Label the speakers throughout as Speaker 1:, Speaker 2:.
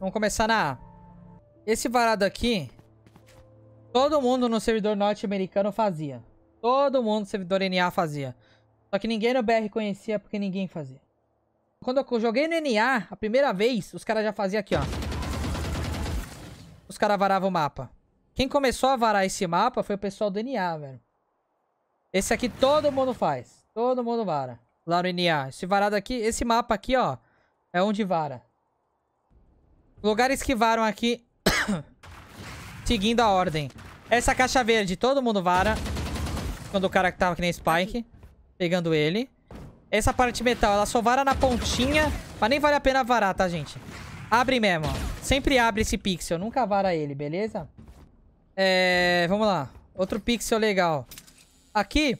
Speaker 1: Vamos começar na A. Esse varado aqui, todo mundo no servidor norte-americano fazia. Todo mundo no servidor NA fazia. Só que ninguém no BR conhecia porque ninguém fazia. Quando eu joguei no NA, a primeira vez, os caras já faziam aqui, ó. Os caras varavam o mapa. Quem começou a varar esse mapa foi o pessoal do NA, velho. Esse aqui todo mundo faz. Todo mundo vara. Lá no NA. Esse varado aqui, esse mapa aqui, ó. É onde vara. Lugar esquivaram aqui. Seguindo a ordem. Essa caixa verde, todo mundo vara. Quando o cara que tava aqui nem Spike. Pegando ele. Essa parte de metal, ela só vara na pontinha. Mas nem vale a pena varar, tá, gente? Abre mesmo, Sempre abre esse pixel. Nunca vara ele, beleza? É... Vamos lá. Outro pixel legal. Aqui.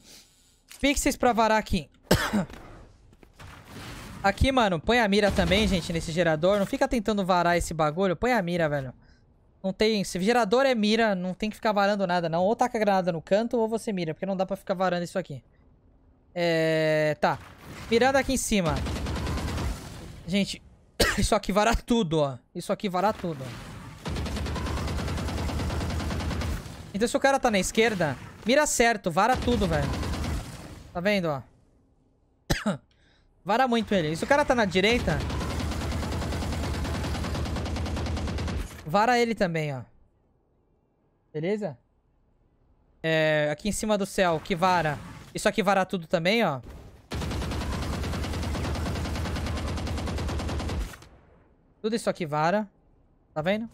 Speaker 1: Pixels pra varar aqui. Aqui, mano, põe a mira também, gente, nesse gerador. Não fica tentando varar esse bagulho. Põe a mira, velho. Não tem... Se gerador é mira, não tem que ficar varando nada, não. Ou taca a granada no canto ou você mira, porque não dá pra ficar varando isso aqui. É... Tá. Mirando aqui em cima. Gente, isso aqui vara tudo, ó. Isso aqui vara tudo, Então se o cara tá na esquerda, mira certo, vara tudo, velho. Tá vendo, ó. Vara muito ele. E se o cara tá na direita... Vara ele também, ó. Beleza? É, aqui em cima do céu, que vara. Isso aqui vara tudo também, ó. Tudo isso aqui vara. Tá vendo?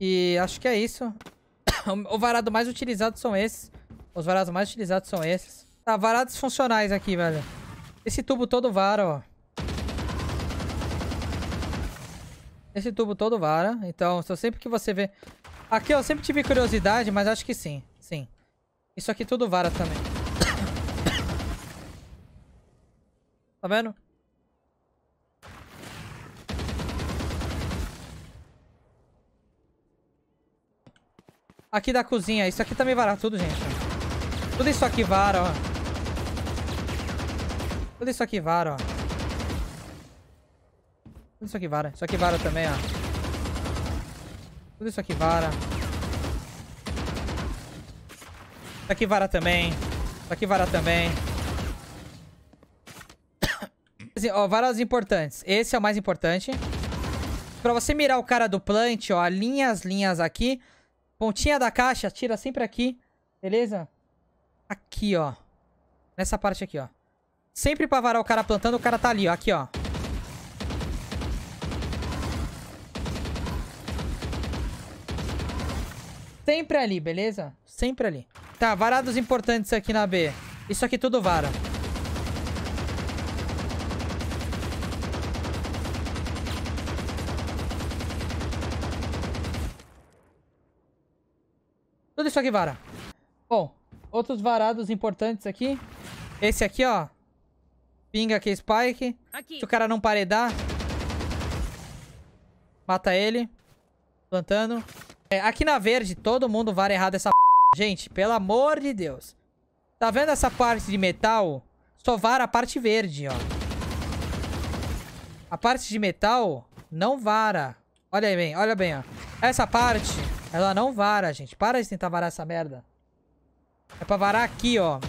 Speaker 1: E acho que é isso. o varado mais utilizado são esses. Os varados mais utilizados são esses. Tá, varados funcionais aqui, velho. Esse tubo todo vara, ó. Esse tubo todo vara. Então, sempre que você vê... Aqui eu sempre tive curiosidade, mas acho que sim. Sim. Isso aqui tudo vara também. tá vendo? Aqui da cozinha. Isso aqui também vara tudo, gente. Tudo isso aqui vara, ó. Tudo isso aqui vara, ó. Tudo isso aqui vara. Isso aqui vara também, ó. Tudo isso aqui vara. Isso aqui vara também. Isso aqui vara também. Assim, ó, varas importantes. Esse é o mais importante. Pra você mirar o cara do plant, ó, alinha as linhas aqui. Pontinha da caixa, tira sempre aqui. Beleza? Aqui, ó. Nessa parte aqui, ó. Sempre pra varar o cara plantando, o cara tá ali, ó. Aqui, ó. Sempre ali, beleza? Sempre ali. Tá, varados importantes aqui na B. Isso aqui tudo vara. Tudo isso aqui vara. Bom, outros varados importantes aqui. Esse aqui, ó. Pinga aqui, Spike. Aqui. Se o cara não paredar... Mata ele. Plantando. É, aqui na verde, todo mundo vara errado essa... Gente, pelo amor de Deus. Tá vendo essa parte de metal? Só vara a parte verde, ó. A parte de metal não vara. Olha aí bem, olha bem, ó. Essa parte, ela não vara, gente. Para de tentar varar essa merda. É pra varar aqui, ó.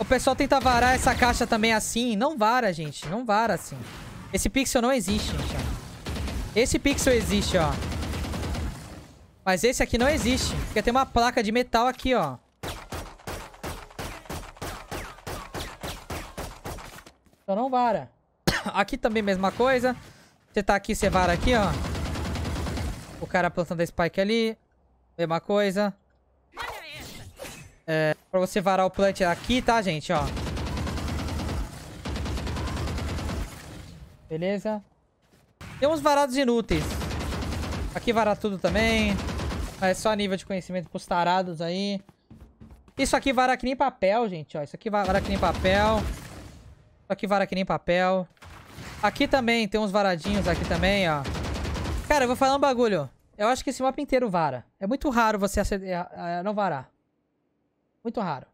Speaker 1: O pessoal tenta varar essa caixa também assim. Não vara, gente. Não vara assim. Esse pixel não existe, gente. Esse pixel existe, ó. Mas esse aqui não existe. Porque tem uma placa de metal aqui, ó. Então não vara. Aqui também mesma coisa. Você tá aqui, você vara aqui, ó. O cara plantando a spike ali. Mesma coisa. É, pra você varar o plant aqui, tá, gente? Ó. Beleza. Tem uns varados inúteis. Aqui vara tudo também. É só nível de conhecimento pros tarados aí. Isso aqui vara que nem papel, gente, ó. Isso aqui vara que nem papel. Isso aqui vara que nem papel. Aqui também, tem uns varadinhos aqui também, ó. Cara, eu vou falar um bagulho. Eu acho que esse mapa inteiro vara. É muito raro você é, é, não varar. Muito raro.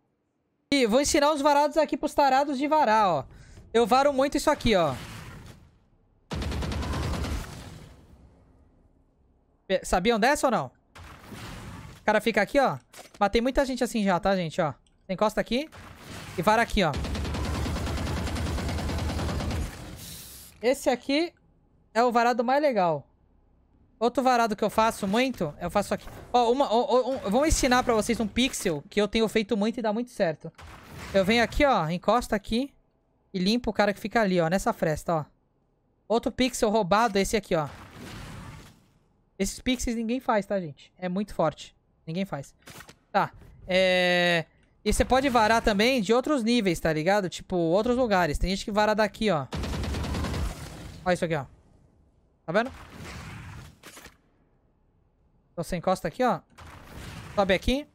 Speaker 1: E vou ensinar os varados aqui pros tarados de varar, ó. Eu varo muito isso aqui, ó. Sabiam dessa ou não? O cara fica aqui, ó. Matei muita gente assim já, tá, gente, ó. Você encosta aqui e vara aqui, ó. Esse aqui é o varado mais legal. Outro varado que eu faço muito, eu faço aqui. Ó, oh, uma, oh, oh, vamos ensinar pra vocês um pixel que eu tenho feito muito e dá muito certo. Eu venho aqui, ó, encosta aqui e limpo o cara que fica ali, ó, nessa fresta, ó. Outro pixel roubado é esse aqui, ó. Esses pixels ninguém faz, tá, gente? É muito forte. Ninguém faz. Tá, é... E você pode varar também de outros níveis, tá ligado? Tipo, outros lugares. Tem gente que vara daqui, ó. Ó isso aqui, ó. Tá vendo? Então você encosta aqui, ó. Sobe aqui.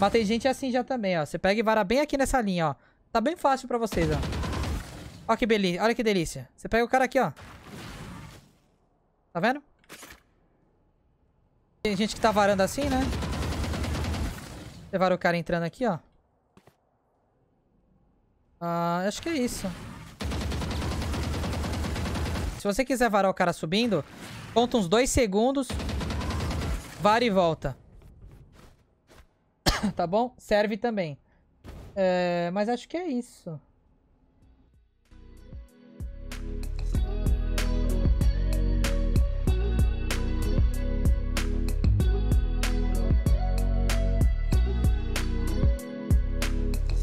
Speaker 1: Matei gente assim já também, ó. Você pega e vara bem aqui nessa linha, ó. Tá bem fácil pra vocês, ó. Ó que beleza. Olha que delícia. Você pega o cara aqui, ó. Tá vendo? Tem gente que tá varando assim, né? Você vara o cara entrando aqui, ó. Ah, acho que é isso. Se você quiser varar o cara subindo, Conta uns dois segundos. Vara e volta. tá bom? Serve também. É, mas acho que é isso.